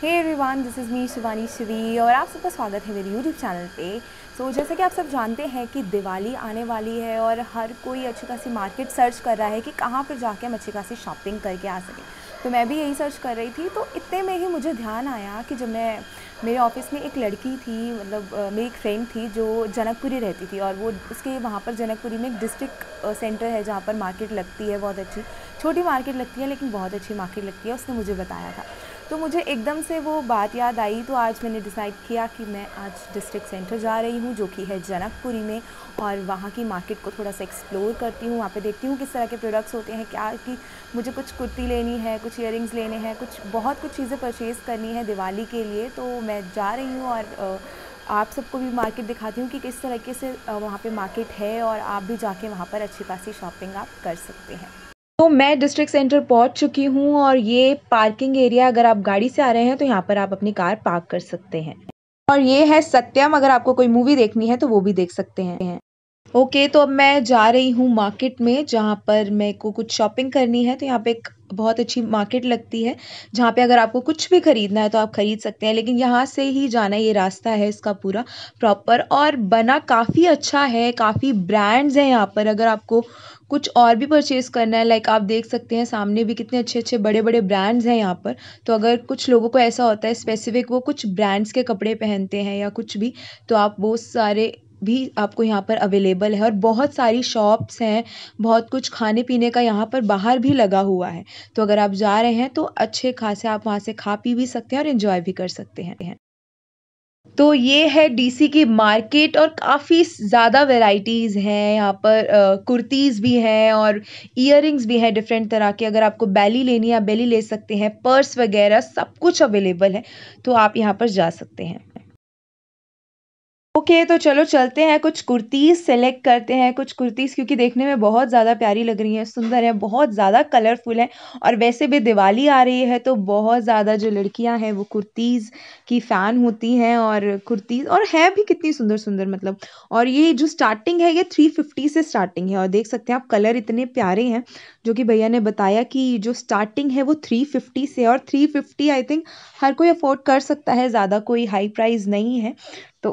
hey everyone this is me Shivani Shri और आप सबका स्वागत है मेरे यूट्यूब चैनल पे सो so, जैसे कि आप सब जानते हैं कि दिवाली आने वाली है और हर कोई अच्छी खासी मार्केट सर्च कर रहा है कि कहाँ पर जाके हम अच्छी खासी शॉपिंग करके आ सकें तो मैं भी यही सर्च कर रही थी तो इतने में ही मुझे ध्यान आया कि जब मैं मेरे ऑफिस में एक लड़की थी मतलब मेरी एक फ्रेंड थी जो जनकपुरी रहती थी और वो उसके वहाँ पर जनकपुरी में एक डिस्ट्रिक्ट सेंटर है जहाँ पर मार्केट लगती है बहुत अच्छी छोटी मार्केट लगती है लेकिन बहुत अच्छी मार्केट लगती है उसने मुझे बताया था तो मुझे एकदम से वो बात याद आई तो आज मैंने डिसाइड किया कि मैं आज डिस्ट्रिक्ट सेंटर जा रही हूँ जो कि है जनकपुरी में और वहाँ की मार्केट को थोड़ा सा एक्सप्लोर करती हूँ वहाँ पे देखती हूँ किस तरह के प्रोडक्ट्स होते हैं क्या कि मुझे कुछ कुर्ती लेनी है कुछ इयर लेने हैं कुछ बहुत कुछ चीज़ें परचेज़ करनी है दिवाली के लिए तो मैं जा रही हूँ और आप सबको भी मार्केट दिखाती हूँ कि किस तरीके से वहाँ पर मार्केट है और आप भी जाके वहाँ पर अच्छी खासी शॉपिंग आप कर सकते हैं मैं डिस्ट्रिक्ट सेंटर पहुंच चुकी हूं और ये पार्किंग एरिया अगर आप गाड़ी से आ रहे हैं तो यहाँ पर आप अपनी कार पार्क कर सकते हैं और ये है सत्यम अगर आपको कोई मूवी देखनी है तो वो भी देख सकते हैं ओके तो अब मैं जा रही हूँ मार्केट में जहाँ पर मेरे को कुछ शॉपिंग करनी है तो यहाँ पे एक बहुत अच्छी मार्केट लगती है जहाँ पे अगर आपको कुछ भी ख़रीदना है तो आप ख़रीद सकते हैं लेकिन यहाँ से ही जाना ये रास्ता है इसका पूरा प्रॉपर और बना काफ़ी अच्छा है काफ़ी ब्रांड्स हैं यहाँ पर अगर आपको कुछ और भी परचेज़ करना है लाइक आप देख सकते हैं सामने भी कितने अच्छे अच्छे बड़े बड़े ब्रांड्स हैं यहाँ पर तो अगर कुछ लोगों को ऐसा होता है स्पेसिफिक वो कुछ ब्रांड्स के कपड़े पहनते हैं या कुछ भी तो आप वो सारे भी आपको यहाँ पर अवेलेबल है और बहुत सारी शॉप्स हैं बहुत कुछ खाने पीने का यहाँ पर बाहर भी लगा हुआ है तो अगर आप जा रहे हैं तो अच्छे खासे आप वहाँ से खा पी भी सकते हैं और इन्जॉय भी कर सकते हैं तो ये है डीसी की मार्केट और काफ़ी ज़्यादा वेराइटीज़ हैं यहाँ पर कुर्तीज़ भी हैं और इयर भी हैं डिफरेंट तरह के अगर आपको बैली लेनी है आप बैली ले सकते हैं पर्स वगैरह सब कुछ अवेलेबल है तो आप यहाँ पर जा सकते हैं ओके okay, तो चलो चलते हैं कुछ कुर्तीज़ सेलेक्ट करते हैं कुछ कुर्तीज़ क्योंकि देखने में बहुत ज़्यादा प्यारी लग रही हैं सुंदर हैं बहुत ज़्यादा कलरफुल हैं और वैसे भी दिवाली आ रही है तो बहुत ज़्यादा जो लड़कियां हैं वो कुर्तीज़ की फ़ैन होती हैं और कुर्तीज़ और है भी कितनी सुंदर सुंदर मतलब और ये जो स्टार्टिंग है ये थ्री फिफ्टी से स्टार्टिंग है और देख सकते हैं आप कलर इतने प्यारे हैं जो कि भैया ने बताया कि जो स्टार्टिंग है वो थ्री फिफ्टी से और थ्री फिफ्टी आई थिंक हर कोई अफोर्ड कर सकता है ज़्यादा कोई हाई प्राइज नहीं है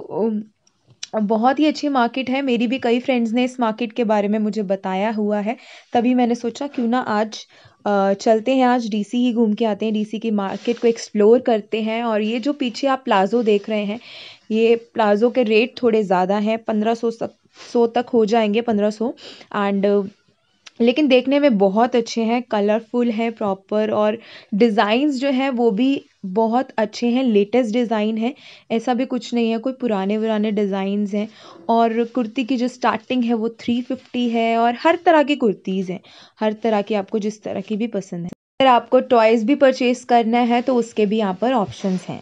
तो बहुत ही अच्छी मार्केट है मेरी भी कई फ्रेंड्स ने इस मार्केट के बारे में मुझे बताया हुआ है तभी मैंने सोचा क्यों ना आज चलते हैं आज डीसी ही घूम के आते हैं डीसी की मार्केट को एक्सप्लोर करते हैं और ये जो पीछे आप प्लाज़ो देख रहे हैं ये प्लाज़ो के रेट थोड़े ज़्यादा हैं पंद्रह सौ सौ तक हो जाएंगे पंद्रह सौ एंड लेकिन देखने में बहुत अच्छे हैं कलरफुल हैं प्रॉपर और डिज़ाइंस जो हैं वो भी बहुत अच्छे हैं लेटेस्ट डिज़ाइन है ऐसा भी कुछ नहीं है कोई पुराने पुराने डिज़ाइंस हैं और कुर्ती की जो स्टार्टिंग है वो थ्री फिफ्टी है और हर तरह की कुर्तीज़ हैं हर तरह की आपको जिस तरह की भी पसंद है अगर आपको टॉयज़ भी परचेज़ करना है तो उसके भी यहाँ पर ऑप्शंस हैं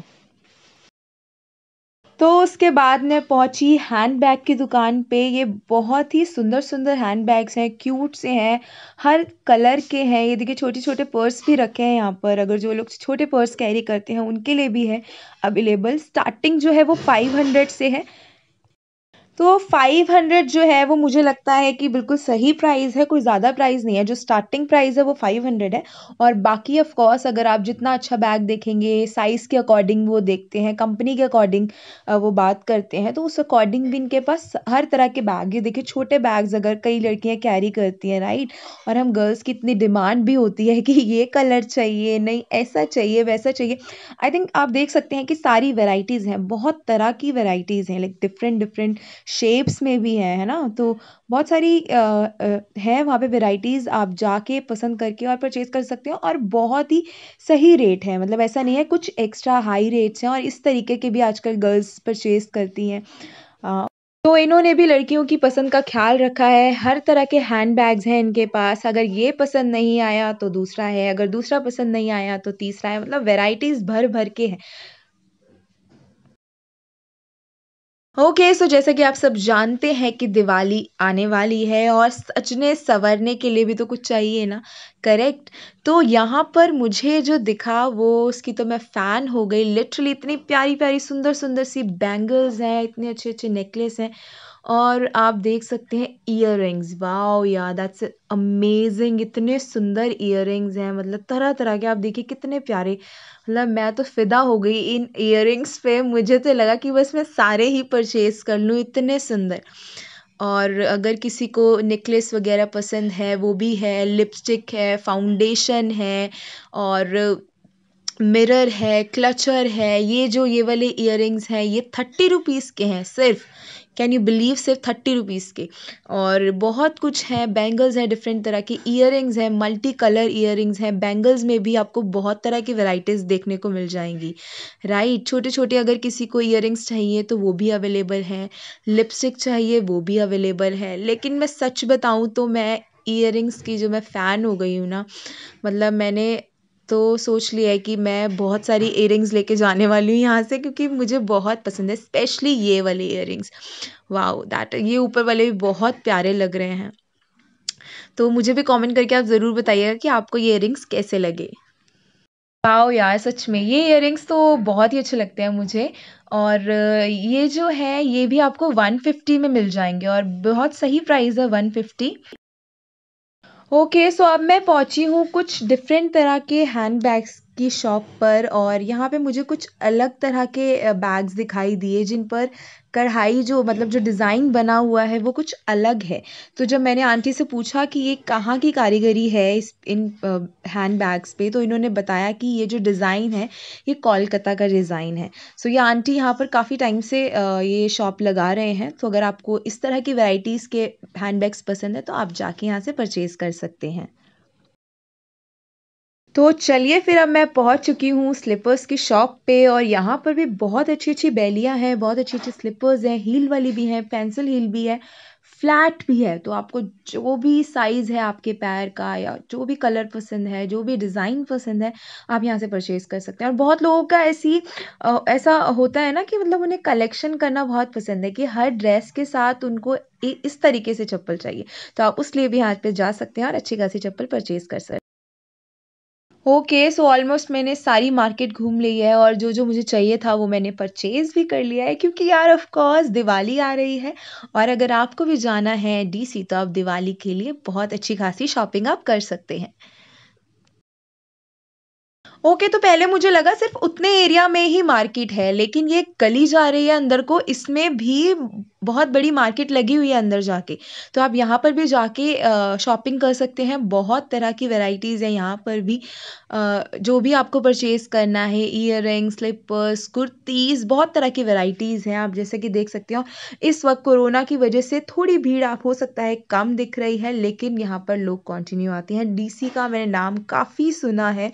तो उसके बाद मैं पहुंची हैंडबैग की दुकान पे ये बहुत ही सुंदर सुंदर हैंडबैग्स हैं क्यूट से हैं हर कलर के हैं ये देखिए छोटे छोटे पर्स भी रखे हैं यहाँ पर अगर जो लोग छोटे पर्स कैरी करते हैं उनके लिए भी है अवेलेबल स्टार्टिंग जो है वो फाइव हंड्रेड से है तो फाइव हंड्रेड जो है वो मुझे लगता है कि बिल्कुल सही प्राइस है कोई ज़्यादा प्राइस नहीं है जो स्टार्टिंग प्राइस है वो फाइव हंड्रेड है और बाकी ऑफ कोर्स अगर आप जितना अच्छा बैग देखेंगे साइज़ के अकॉर्डिंग वो देखते हैं कंपनी के अकॉर्डिंग वो बात करते हैं तो उस अकॉर्डिंग भी इनके पास हर तरह के बैग ये देखिए छोटे बैग्स अगर कई लड़कियाँ कैरी करती हैं राइट और हम गर्ल्स की इतनी डिमांड भी होती है कि ये कलर चाहिए नहीं ऐसा चाहिए वैसा चाहिए आई थिंक आप देख सकते हैं कि सारी वेराइटीज़ हैं बहुत तरह की वेराइटीज़ हैं लाइक डिफरेंट डिफरेंट शेप्स में भी है है ना तो बहुत सारी है वहाँ पे वैराइटीज़ आप जाके पसंद करके और परचेज कर सकते हो और बहुत ही सही रेट है मतलब ऐसा नहीं है कुछ एक्स्ट्रा हाई रेट्स हैं और इस तरीके के भी आजकल गर्ल्स परचेज करती हैं तो इन्होंने भी लड़कियों की पसंद का ख्याल रखा है हर तरह के हैंड बैग्स हैं इनके पास अगर ये पसंद नहीं आया तो दूसरा है अगर दूसरा पसंद नहीं आया तो तीसरा है मतलब वेराइटीज़ भर भर के हैं ओके okay, सो so जैसा कि आप सब जानते हैं कि दिवाली आने वाली है और सचने संवरने के लिए भी तो कुछ चाहिए ना करेक्ट तो यहाँ पर मुझे जो दिखा वो उसकी तो मैं फ़ैन हो गई लिटरली इतनी प्यारी प्यारी सुंदर सुंदर सी बैंगल्स हैं इतने अच्छे अच्छे नेकलेस हैं और आप देख सकते हैं इयर रिंग्स वाओ यार दैट्स अमेजिंग इतने सुंदर इयर रिंग्स हैं मतलब तरह तरह के आप देखिए कितने प्यारे मतलब मैं तो फ़िदा हो गई इन रिंग्स पे मुझे तो लगा कि बस मैं सारे ही परचेज़ कर लूँ इतने सुंदर और अगर किसी को नेकलेस वगैरह पसंद है वो भी है लिपस्टिक है फाउंडेशन है और मिरर है क्लचर है ये जो ये वाले इयर हैं ये थर्टी रुपीज़ के हैं सिर्फ कैन यू बिलीव सिर्फ थर्टी रुपीज़ के और बहुत कुछ है बैंगल्स हैं डिफरेंट तरह के ईयर हैं मल्टी कलर ईयर हैं बैंगल्स में भी आपको बहुत तरह की वैराइटीज़ देखने को मिल जाएंगी राइट छोटे छोटे अगर किसी को ईयर चाहिए तो वो भी अवेलेबल हैं लिपस्टिक चाहिए वो भी अवेलेबल है लेकिन मैं सच बताऊँ तो मैं ईयर की जो मैं फ़ैन हो गई हूँ ना मतलब मैंने तो सोच लिया है कि मैं बहुत सारी इयरिंग्स लेके जाने वाली हूँ यहाँ से क्योंकि मुझे बहुत पसंद है स्पेशली ये वाले इयरिंग्स वाओ दैट ये ऊपर वाले भी बहुत प्यारे लग रहे हैं तो मुझे भी कमेंट करके आप ज़रूर बताइएगा कि आपको ये इयरिंग्स कैसे लगे वाओ यार सच में ये इयरिंग्स तो बहुत ही अच्छे लगते हैं मुझे और ये जो है ये भी आपको 150 में मिल जाएंगे और बहुत सही प्राइस है 150 ओके सो अब मैं पहुंची हूँ कुछ डिफरेंट तरह के हैंड बैग्स की शॉप पर और यहाँ पे मुझे कुछ अलग तरह के बैग्स दिखाई दिए जिन पर कढ़ाई जो मतलब जो डिज़ाइन बना हुआ है वो कुछ अलग है तो जब मैंने आंटी से पूछा कि ये कहाँ की कारीगरी है इस इन हैंड बैग्स पे तो इन्होंने बताया कि ये जो डिज़ाइन है ये कोलकाता का डिज़ाइन है सो ये आंटी यहाँ पर काफ़ी टाइम से ये शॉप लगा रहे हैं तो अगर आपको इस तरह की वेराइटीज़ के हैंड बैग्स पसंद है तो आप जाके यहाँ से परचेज़ कर सकते हैं तो चलिए फिर अब मैं पहुंच चुकी हूँ स्लिपर्स की शॉप पे और यहाँ पर भी बहुत अच्छी अच्छी बैलियाँ हैं बहुत अच्छी अच्छी स्लिपर्स हैं हील वाली भी हैं पेंसिल हील भी है फ्लैट भी है तो आपको जो भी साइज़ है आपके पैर का या जो भी कलर पसंद है जो भी डिज़ाइन पसंद है आप यहाँ से परचेज़ कर सकते हैं और बहुत लोगों का ऐसी ऐसा होता है ना कि मतलब उन्हें कलेक्शन करना बहुत पसंद है कि हर ड्रेस के साथ उनको इस तरीके से चप्पल चाहिए तो आप उस लिए भी यहाँ पर जा सकते हैं और अच्छी खासी चप्पल परचेज़ कर सकते ओके सो ऑलमोस्ट मैंने सारी मार्केट घूम ली है और जो जो मुझे चाहिए था वो मैंने परचेज़ भी कर लिया है क्योंकि यार ऑफ कोर्स दिवाली आ रही है और अगर आपको भी जाना है डीसी तो आप दिवाली के लिए बहुत अच्छी खासी शॉपिंग आप कर सकते हैं ओके okay, तो पहले मुझे लगा सिर्फ उतने एरिया में ही मार्केट है लेकिन ये गली जा रही है अंदर को इसमें भी बहुत बड़ी मार्केट लगी हुई है अंदर जाके तो आप यहाँ पर भी जाके शॉपिंग कर सकते हैं बहुत तरह की वैरायटीज़ है यहाँ पर भी जो भी आपको परचेज़ करना है ईयर रिंग्स स्लिपर्स कुर्तीज़ बहुत तरह की वैरायटीज़ हैं आप जैसे कि देख सकते हो इस वक्त कोरोना की वजह से थोड़ी भीड़ आप हो सकता है कम दिख रही है लेकिन यहाँ पर लोग कॉन्टिन्यू आते हैं डी का मैंने नाम काफ़ी सुना है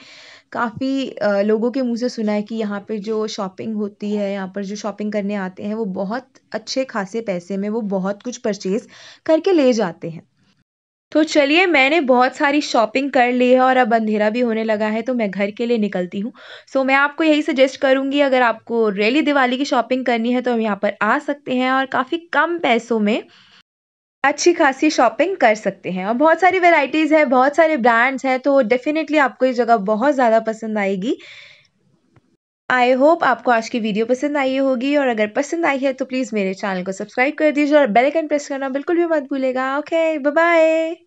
काफ़ी लोगों के मुँह से सुना है कि यहाँ पर जो शॉपिंग होती है यहाँ पर जो शॉपिंग करने आते हैं वो बहुत अच्छे खासे ऐसे पैसे में वो बहुत कुछ परचेज करके ले जाते हैं तो चलिए मैंने बहुत सारी शॉपिंग कर ली है और अब अंधेरा भी होने लगा है तो मैं घर के लिए निकलती हूँ सो मैं आपको यही सजेस्ट करूँगी अगर आपको रैली दिवाली की शॉपिंग करनी है तो हम यहाँ पर आ सकते हैं और काफ़ी कम पैसों में अच्छी खासी शॉपिंग कर सकते हैं और बहुत सारी वेराइटीज़ है बहुत सारे ब्रांड्स हैं तो डेफिनेटली आपको ये जगह बहुत ज़्यादा पसंद आएगी आई होप आपको आज की वीडियो पसंद आई होगी और अगर पसंद आई है तो प्लीज़ मेरे चैनल को सब्सक्राइब कर दीजिए और बेल आइकन प्रेस करना बिल्कुल भी मत भूलेगा ओके बाय